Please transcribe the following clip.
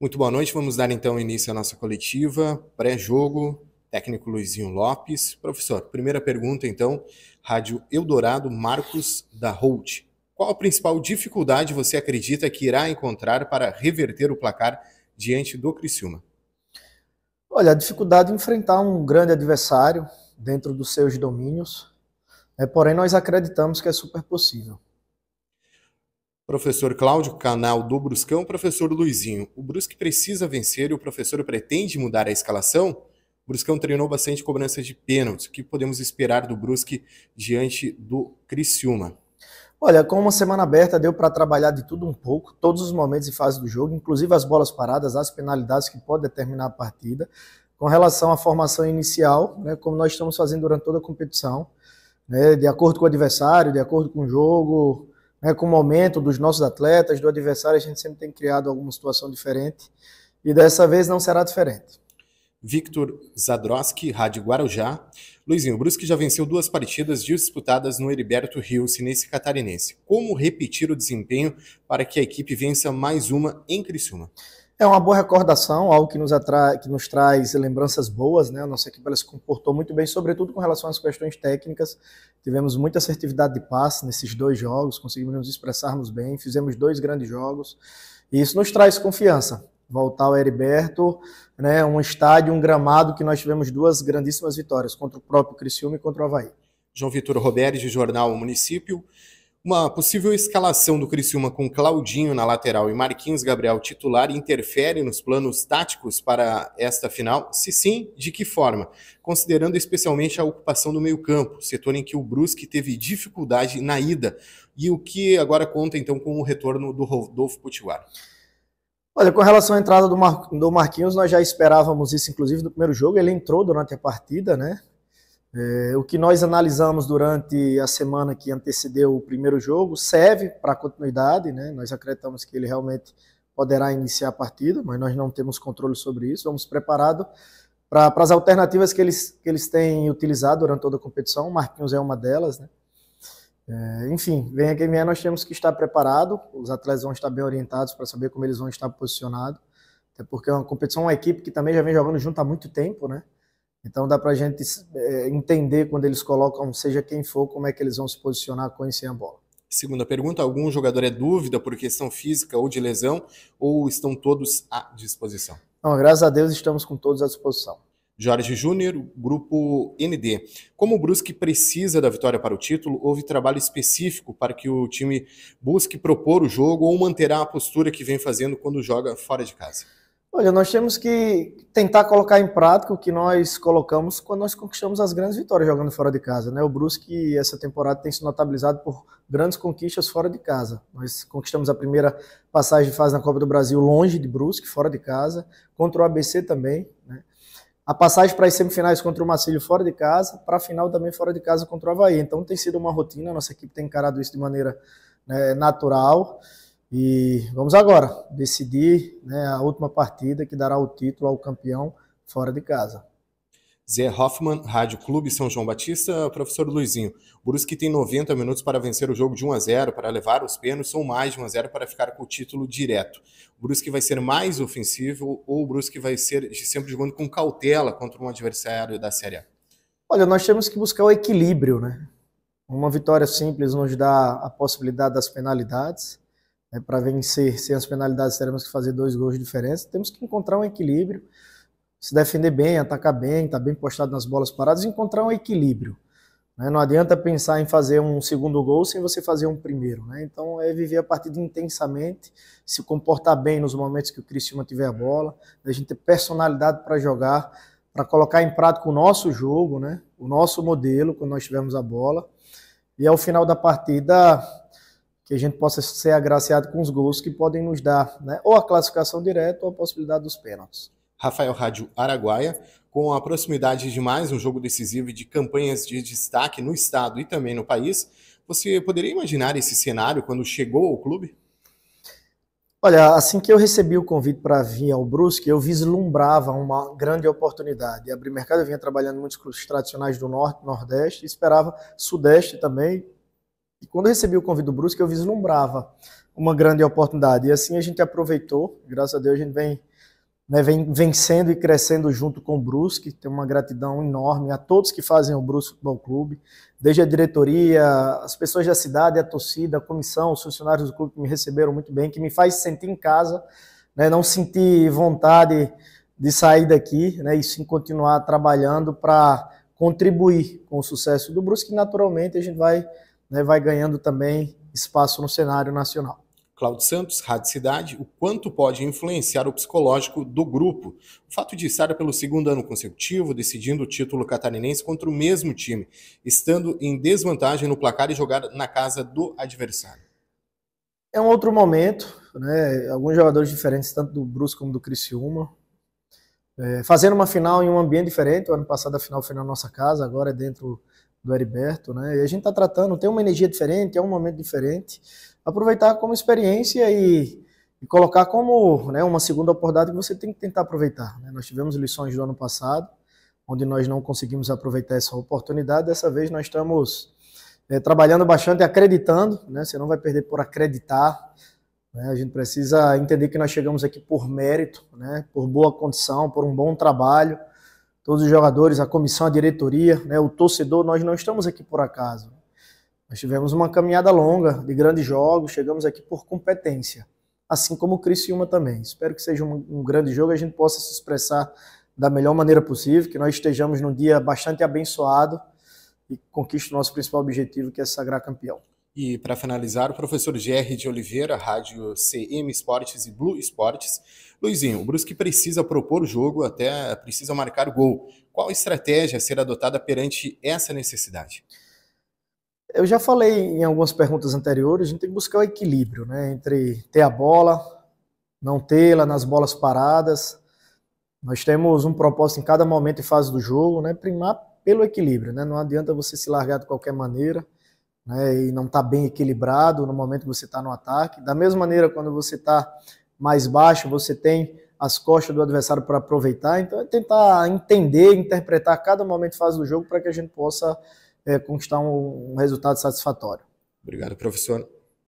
Muito boa noite. Vamos dar então início à nossa coletiva pré-jogo. Técnico Luizinho Lopes. Professor, primeira pergunta então, Rádio Eldorado, Marcos da Holt. Qual a principal dificuldade você acredita que irá encontrar para reverter o placar diante do Criciúma? Olha, a dificuldade de é enfrentar um grande adversário dentro dos seus domínios, né? porém nós acreditamos que é super possível professor Cláudio Canal do Bruscão, professor Luizinho. O Brusque precisa vencer e o professor pretende mudar a escalação? O Bruscão treinou bastante cobrança de pênaltis. O que podemos esperar do Brusque diante do Criciúma? Olha, com uma semana aberta deu para trabalhar de tudo um pouco, todos os momentos e fases do jogo, inclusive as bolas paradas, as penalidades que podem determinar a partida. Com relação à formação inicial, né, como nós estamos fazendo durante toda a competição, né, de acordo com o adversário, de acordo com o jogo, né, com o momento dos nossos atletas, do adversário, a gente sempre tem criado alguma situação diferente e dessa vez não será diferente. Victor Zadroski, Rádio Guarujá. Luizinho, o Brusque já venceu duas partidas disputadas no Heriberto Rios nesse catarinense. Como repetir o desempenho para que a equipe vença mais uma em Criciúma? É uma boa recordação, algo que nos, atrai, que nos traz lembranças boas, né? A nossa equipe se comportou muito bem, sobretudo com relação às questões técnicas. Tivemos muita assertividade de passe nesses dois jogos, conseguimos nos expressarmos bem, fizemos dois grandes jogos. E isso nos traz confiança. Voltar ao Heriberto, né? um estádio, um gramado que nós tivemos duas grandíssimas vitórias, contra o próprio Criciúma e contra o Havaí. João Vitor Roberto, de Jornal Município. Uma possível escalação do Criciúma com Claudinho na lateral e Marquinhos Gabriel titular interfere nos planos táticos para esta final? Se sim, de que forma? Considerando especialmente a ocupação do meio-campo, setor em que o Brusque teve dificuldade na ida, e o que agora conta então com o retorno do Rodolfo Potiguar? Olha, com relação à entrada do, Mar... do Marquinhos, nós já esperávamos isso, inclusive, no primeiro jogo. Ele entrou durante a partida, né? É, o que nós analisamos durante a semana que antecedeu o primeiro jogo serve para continuidade, né? Nós acreditamos que ele realmente poderá iniciar a partida, mas nós não temos controle sobre isso. Vamos preparado para as alternativas que eles, que eles têm utilizado durante toda a competição. O Marquinhos é uma delas, né? É, enfim, venha quem vier, nós temos que estar preparado. Os atletas vão estar bem orientados para saber como eles vão estar posicionados. Até porque é uma competição, uma equipe que também já vem jogando junto há muito tempo, né? Então dá para a gente é, entender quando eles colocam, seja quem for, como é que eles vão se posicionar com e sem a bola. Segunda pergunta: algum jogador é dúvida por questão física ou de lesão, ou estão todos à disposição? Não, graças a Deus estamos com todos à disposição. Jorge Júnior, grupo ND. Como o Brusque precisa da vitória para o título, houve trabalho específico para que o time busque propor o jogo ou manterá a postura que vem fazendo quando joga fora de casa? Olha, nós temos que tentar colocar em prática o que nós colocamos quando nós conquistamos as grandes vitórias jogando fora de casa. Né? O Brusque, essa temporada, tem se notabilizado por grandes conquistas fora de casa. Nós conquistamos a primeira passagem de fase na Copa do Brasil longe de Brusque, fora de casa, contra o ABC também. Né? A passagem para as semifinais contra o Marcílio fora de casa, para a final também fora de casa contra o Havaí. Então tem sido uma rotina, nossa equipe tem encarado isso de maneira né, natural. E vamos agora decidir né, a última partida que dará o título ao campeão fora de casa. Zé Hoffman, Rádio Clube São João Batista, professor Luizinho. Brusque tem 90 minutos para vencer o jogo de 1 a 0, para levar os pênaltis ou mais de 1 a 0 para ficar com o título direto. O Brusque vai ser mais ofensivo ou o Brusque vai ser sempre jogando com cautela contra um adversário da Série A? Olha, nós temos que buscar o equilíbrio, né? Uma vitória simples nos dá a possibilidade das penalidades. Né? Para vencer sem as penalidades, teremos que fazer dois gols de diferença. Temos que encontrar um equilíbrio, se defender bem, atacar bem, estar tá bem postado nas bolas paradas, encontrar um equilíbrio. Né? Não adianta pensar em fazer um segundo gol sem você fazer um primeiro. Né? Então é viver a partida intensamente, se comportar bem nos momentos que o Cristiano tiver a bola, a gente ter personalidade para jogar, para colocar em prática o nosso jogo, né? o nosso modelo quando nós tivermos a bola. E ao final da partida, que a gente possa ser agraciado com os gols que podem nos dar né, ou a classificação direta ou a possibilidade dos pênaltis. Rafael Rádio Araguaia, com a proximidade de mais um jogo decisivo e de campanhas de destaque no estado e também no país, você poderia imaginar esse cenário quando chegou ao clube? Olha, assim que eu recebi o convite para vir ao Brusque, eu vislumbrava uma grande oportunidade. Abrir mercado, eu vinha trabalhando muitos clubes tradicionais do Norte, Nordeste, esperava Sudeste também, e quando eu recebi o convite do Brusque, eu vislumbrava uma grande oportunidade. E assim a gente aproveitou, graças a Deus a gente vem, né, vem vencendo e crescendo junto com o Brusque. Tem uma gratidão enorme a todos que fazem o Brusque Futebol Clube, desde a diretoria, as pessoas da cidade, a torcida, a comissão, os funcionários do clube que me receberam muito bem, que me faz sentir em casa, né, não sentir vontade de sair daqui, né, e sim continuar trabalhando para contribuir com o sucesso do Brusque, naturalmente a gente vai né, vai ganhando também espaço no cenário nacional. Cláudio Santos, Rádio Cidade, o quanto pode influenciar o psicológico do grupo. O fato de estar pelo segundo ano consecutivo decidindo o título catarinense contra o mesmo time, estando em desvantagem no placar e jogar na casa do adversário. É um outro momento, né? Alguns jogadores diferentes, tanto do Brusco como do Criciúma, é, fazendo uma final em um ambiente diferente. O ano passado a final foi na nossa casa, agora é dentro do Heriberto, né? E a gente está tratando, tem uma energia diferente, é um momento diferente. Aproveitar como experiência e, e colocar como né, uma segunda oportunidade que você tem que tentar aproveitar. Né? Nós tivemos lições do ano passado, onde nós não conseguimos aproveitar essa oportunidade. Dessa vez nós estamos é, trabalhando bastante, acreditando, né? Você não vai perder por acreditar. Né? A gente precisa entender que nós chegamos aqui por mérito, né? Por boa condição, por um bom trabalho todos os jogadores, a comissão, a diretoria, né, o torcedor, nós não estamos aqui por acaso. Nós tivemos uma caminhada longa de grandes jogos, chegamos aqui por competência, assim como o Criciúma também. Espero que seja um, um grande jogo, a gente possa se expressar da melhor maneira possível, que nós estejamos num dia bastante abençoado e conquiste o nosso principal objetivo, que é sagrar campeão. E para finalizar, o professor GR de Oliveira, rádio CM Esportes e Blue Esportes. Luizinho, o Brusque precisa propor o jogo, até precisa marcar o gol. Qual estratégia a ser adotada perante essa necessidade? Eu já falei em algumas perguntas anteriores, a gente tem que buscar o equilíbrio, né, entre ter a bola, não tê-la nas bolas paradas. Nós temos um propósito em cada momento e fase do jogo, né, primar pelo equilíbrio, né? Não adianta você se largar de qualquer maneira né, e não está bem equilibrado no momento que você está no ataque. Da mesma maneira, quando você está mais baixo, você tem as costas do adversário para aproveitar. Então, é tentar entender, interpretar cada momento e fase do jogo para que a gente possa é, conquistar um, um resultado satisfatório. Obrigado, professor.